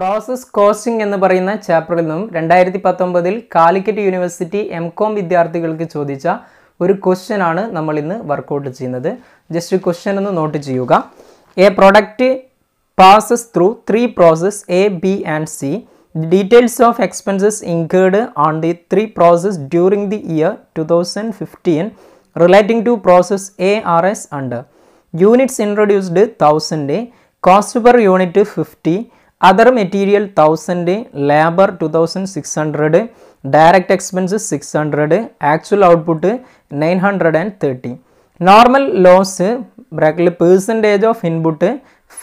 process costing എന്ന് പറയുന്ന ചാപ്റ്ററിൽ നിന്നും രണ്ടായിരത്തി പത്തൊമ്പതിൽ കാലിക്കറ്റ് യൂണിവേഴ്സിറ്റി എം കോം വിദ്യാർത്ഥികൾക്ക് ചോദിച്ച ഒരു ക്വസ്റ്റ്യൻ ആണ് നമ്മൾ ഇന്ന് വർക്കൗട്ട് ചെയ്യുന്നത് ജസ്റ്റ് ക്വസ്റ്റ്യൻ ഒന്ന് നോട്ട് ചെയ്യുക a product passes through three process A B and C details of expenses incurred on the three process during the year two thousand fifteen relating to process A R S and units introduced thousand cost per unit fifty other material thousand labour two thousand six hundred direct expense six hundred actual output nine hundred and thirty normal loss ബ്രാക്കറ്റിൽ percentage of input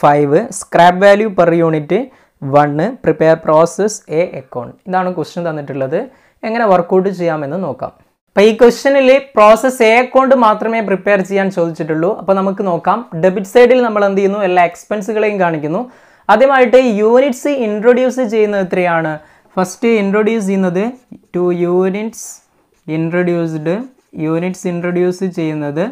five scrap value per unit one prepare process A account ഇതാണ് question തന്നിട്ടുള്ളത് എങ്ങനെ work out ചെയ്യാമെന്ന് നോക്കാം അപ്പോൾ ഈ ക്വസ്റ്റ്യനിൽ process A account മാത്രമേ പ്രിപ്പയർ ചെയ്യാൻ ചോദിച്ചിട്ടുള്ളൂ അപ്പോൾ നമുക്ക് നോക്കാം ഡെബിറ്റ് സൈഡിൽ നമ്മൾ എന്ത് ചെയ്യുന്നു എല്ലാ എക്സ്പെൻസുകളെയും കാണിക്കുന്നു ആദ്യമായിട്ട് യൂണിറ്റ്സ് ഇൻട്രൊഡ്യൂസ് ചെയ്യുന്നത് എത്രയാണ് ഫസ്റ്റ് ഇൻട്രൊഡ്യൂസ് ചെയ്യുന്നത് two units introduced units introduce ചെയ്യുന്നത്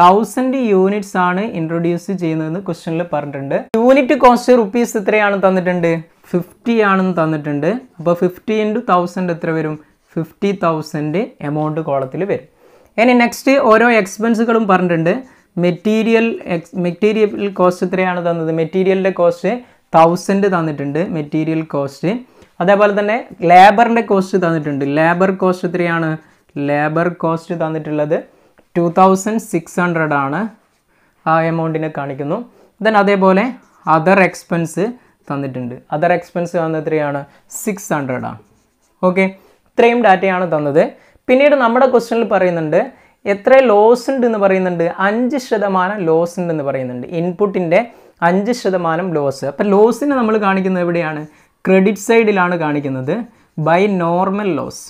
തൗസൻഡ് യൂണിറ്റ്സ് ആണ് ഇൻട്രൊഡ്യൂസ് ചെയ്യുന്നതെന്ന് ക്വസ്റ്റ്യനിൽ പറഞ്ഞിട്ടുണ്ട് യൂണിറ്റ് കോസ്റ്റ് റുപ്പീസ് എത്രയാണ് തന്നിട്ടുണ്ട് ഫിഫ്റ്റി ആണെന്ന് തന്നിട്ടുണ്ട് അപ്പോൾ ഫിഫ്റ്റി ഇൻറ്റു തൗസൻഡ് എത്ര വരും ഫിഫ്റ്റി തൗസൻഡ് എമൗണ്ട് കോളത്തിൽ വരും ഇനി നെക്സ്റ്റ് ഓരോ എക്സ്പെൻസുകളും പറഞ്ഞിട്ടുണ്ട് മെറ്റീരിയൽ എക്സ് മെറ്റീരിയൽ കോസ്റ്റ് എത്രയാണ് തന്നത് മെറ്റീരിയലിൻ്റെ കോസ്റ്റ് തൗസൻഡ് തന്നിട്ടുണ്ട് മെറ്റീരിയൽ കോസ്റ്റ് അതേപോലെ തന്നെ ലേബറിൻ്റെ കോസ്റ്റ് തന്നിട്ടുണ്ട് ലേബർ കോസ്റ്റ് എത്രയാണ് ലേബർ കോസ്റ്റ് തന്നിട്ടുള്ളത് ടു തൗസൻഡ് സിക്സ് ഹൺഡ്രഡ് ആണ് ആ എമൗണ്ടിനെ കാണിക്കുന്നു ദെൻ അതേപോലെ അതർ എക്സ്പെൻസ് തന്നിട്ടുണ്ട് അതർ എക്സ്പെൻസ് വന്നത് എത്രയാണ് സിക്സ് ഹൺഡ്രഡാണ് ആണ് ഓക്കെ ഇത്രയും ഡാറ്റയാണ് തന്നത് പിന്നീട് നമ്മുടെ ക്വസ്റ്റനിൽ പറയുന്നുണ്ട് എത്ര ലോസ് ഉണ്ട് എന്ന് പറയുന്നുണ്ട് അഞ്ച് ശതമാനം ലോസ് ഉണ്ടെന്ന് പറയുന്നുണ്ട് ഇൻപുട്ടിൻ്റെ അഞ്ച് ശതമാനം ലോസ് അപ്പോൾ ലോസിനെ നമ്മൾ കാണിക്കുന്നത് എവിടെയാണ് ക്രെഡിറ്റ് സൈഡിലാണ് കാണിക്കുന്നത് by normal loss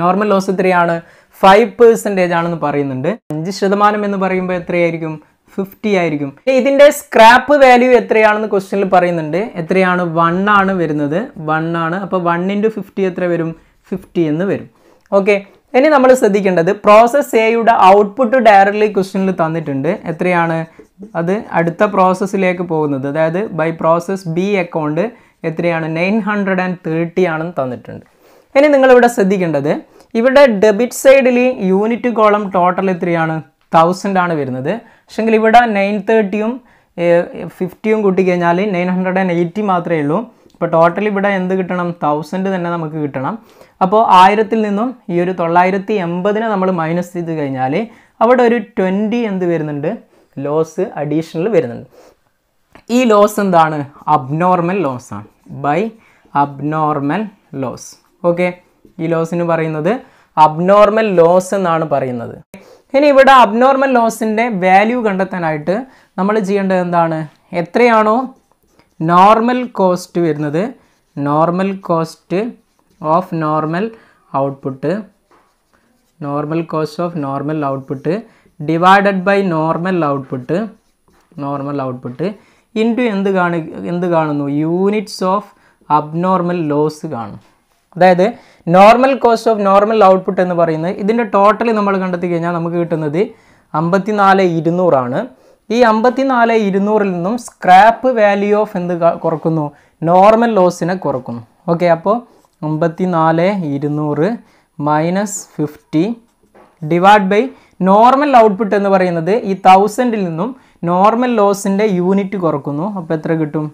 normal loss എത്രയാണ് ഫൈവ് പേഴ്സൻറ്റേജ് ആണെന്ന് പറയുന്നുണ്ട് അഞ്ച് ശതമാനം എന്ന് പറയുമ്പോൾ എത്രയായിരിക്കും ഫിഫ്റ്റി ആയിരിക്കും ഇതിൻ്റെ സ്ക്രാപ്പ് വാല്യൂ എത്രയാണെന്ന് ക്വസ്റ്റ്യനിൽ പറയുന്നുണ്ട് എത്രയാണ് വൺ ആണ് വരുന്നത് വൺ ആണ് അപ്പോൾ വൺ ഇൻറ്റു ഫിഫ്റ്റി എത്ര വരും ഫിഫ്റ്റി എന്ന് വരും ഓക്കെ ഇനി നമ്മൾ ശ്രദ്ധിക്കേണ്ടത് പ്രോസസ് എയുടെ ഔട്ട്പുട്ട് ഡയറക്ട്ലി ക്വസ്റ്റ്യനിൽ തന്നിട്ടുണ്ട് എത്രയാണ് അത് അടുത്ത പ്രോസസ്സിലേക്ക് പോകുന്നത് അതായത് ബൈ പ്രോസസ് ബി അക്കൗണ്ട് എത്രയാണ് നയൻ ഹൺഡ്രഡ് ആൻഡ് തേർട്ടി ആണെന്ന് തന്നിട്ടുണ്ട് ഇനി നിങ്ങളിവിടെ ശ്രദ്ധിക്കേണ്ടത് ഇവിടെ ഡെബിറ്റ് സൈഡിൽ യൂണിറ്റ് കോളം ടോട്ടൽ എത്രയാണ് തൗസൻഡ് ആണ് വരുന്നത് പക്ഷെങ്കിൽ ഇവിടെ നയൻ തേർട്ടിയും ഫിഫ്റ്റിയും കൂട്ടി കഴിഞ്ഞാൽ നയൻ ഹൺഡ്രഡ് ആൻഡ് എയ്റ്റി മാത്രമേ ഉള്ളൂ ഇപ്പോൾ ടോട്ടൽ ഇവിടെ എന്ത് കിട്ടണം തൗസൻഡ് തന്നെ നമുക്ക് കിട്ടണം അപ്പോൾ ആയിരത്തിൽ നിന്നും ഈ ഒരു തൊള്ളായിരത്തി എൺപതിനെ നമ്മൾ മൈനസ് ചെയ്ത് കഴിഞ്ഞാൽ അവിടെ ഒരു ട്വൻറ്റി എന്ത് വരുന്നുണ്ട് ലോസ് അഡീഷണൽ വരുന്നുണ്ട് ഈ ലോസ് എന്താണ് അബ്നോർമൽ ലോസ് ആണ് ബൈ അബ്നോർമൽ ലോസ് ഓക്കെ ഈ ലോസിന് പറയുന്നത് അബ്നോർമൽ ലോസ് എന്നാണ് പറയുന്നത് ഇനി ഇവിടെ അബ്നോർമൽ ലോസിൻ്റെ വാല്യൂ കണ്ടെത്താനായിട്ട് നമ്മൾ ചെയ്യേണ്ടത് എന്താണ് എത്രയാണോ നോർമൽ കോസ്റ്റ് വരുന്നത് normal cost of normal output normal cost of normal output divided by normal output normal output into എന്ത് കാണി എന്ത് കാണുന്നു യൂണിറ്റ്സ് ഓഫ് അബ്നോർമൽ ലോസ് കാണും അതായത് normal cost of normal output എന്ന് പറയുന്നത് ഇതിൻ്റെ ടോട്ടൽ നമ്മൾ കണ്ടെത്തി കഴിഞ്ഞാൽ നമുക്ക് കിട്ടുന്നത് അമ്പത്തി നാല് ഇരുന്നൂറാണ് ഈ അമ്പത്തി നാല് ഇരുന്നൂറിൽ നിന്നും സ്ക്രാപ്പ് വാല്യൂ ഓഫ് എന്ത് കുറക്കുന്നു നോർമൽ ലോസിനെ കുറക്കുന്നു ഓക്കെ അപ്പോൾ അമ്പത്തി നാല് ഇരുന്നൂറ് minus fifty divide by normal output എന്ന് പറയുന്നത് ഈ തൗസൻഡിൽ നിന്നും നോർമൽ ലോസിൻ്റെ യൂണിറ്റ് കുറക്കുന്നു അപ്പോൾ എത്ര കിട്ടും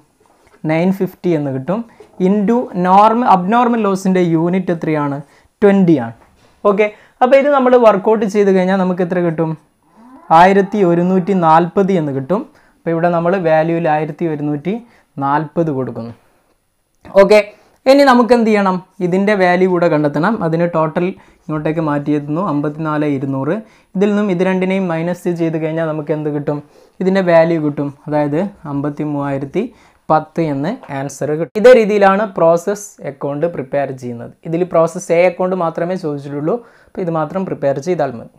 നയൻ ഫിഫ്റ്റി എന്ന് കിട്ടും ഇൻറ്റു നോർമൽ അബ്നോർമൽ ലോസിൻ്റെ യൂണിറ്റ് എത്രയാണ് ട്വൻറ്റി ആണ് ഓക്കെ അപ്പോൾ ഇത് നമ്മൾ വർക്കൗട്ട് ചെയ്ത് കഴിഞ്ഞാൽ നമുക്ക് എത്ര കിട്ടും ആയിരത്തി ഒരുന്നൂറ്റി നാൽപ്പത് എന്ന് കിട്ടും അപ്പോൾ ഇവിടെ നമ്മൾ വാല്യൂവിൽ ആയിരത്തി ഒരുന്നൂറ്റി നാൽപ്പത് കൊടുക്കുന്നു ഓക്കെ ഇനി നമുക്ക് എന്ത് ചെയ്യണം ഇതിൻ്റെ വാല്യൂ കൂടെ കണ്ടെത്തണം അതിന് ടോട്ടൽ ഇങ്ങോട്ടേക്ക് മാറ്റിയെത്തുന്നു അമ്പത്തിനാല് ഇരുന്നൂറ് ഇതിൽ നിന്നും ഇത് രണ്ടിനെയും മൈനസ് ചെയ്ത് കഴിഞ്ഞാൽ നമുക്ക് എന്ത് കിട്ടും ഇതിൻ്റെ വാല്യൂ കിട്ടും അതായത് അമ്പത്തി മൂവായിരത്തി പത്ത് എന്ന് ആൻസർ കിട്ടും ഇതേ രീതിയിലാണ് പ്രോസസ് അക്കൗണ്ട് പ്രിപ്പയർ ചെയ്യുന്നത് ഇതിൽ പ്രോസസ് എ അക്കൗണ്ട് മാത്രമേ ചോദിച്ചിട്ടുള്ളൂ അപ്പോൾ ഇത് മാത്രം പ്രിപ്പയർ ചെയ്താൽ മതി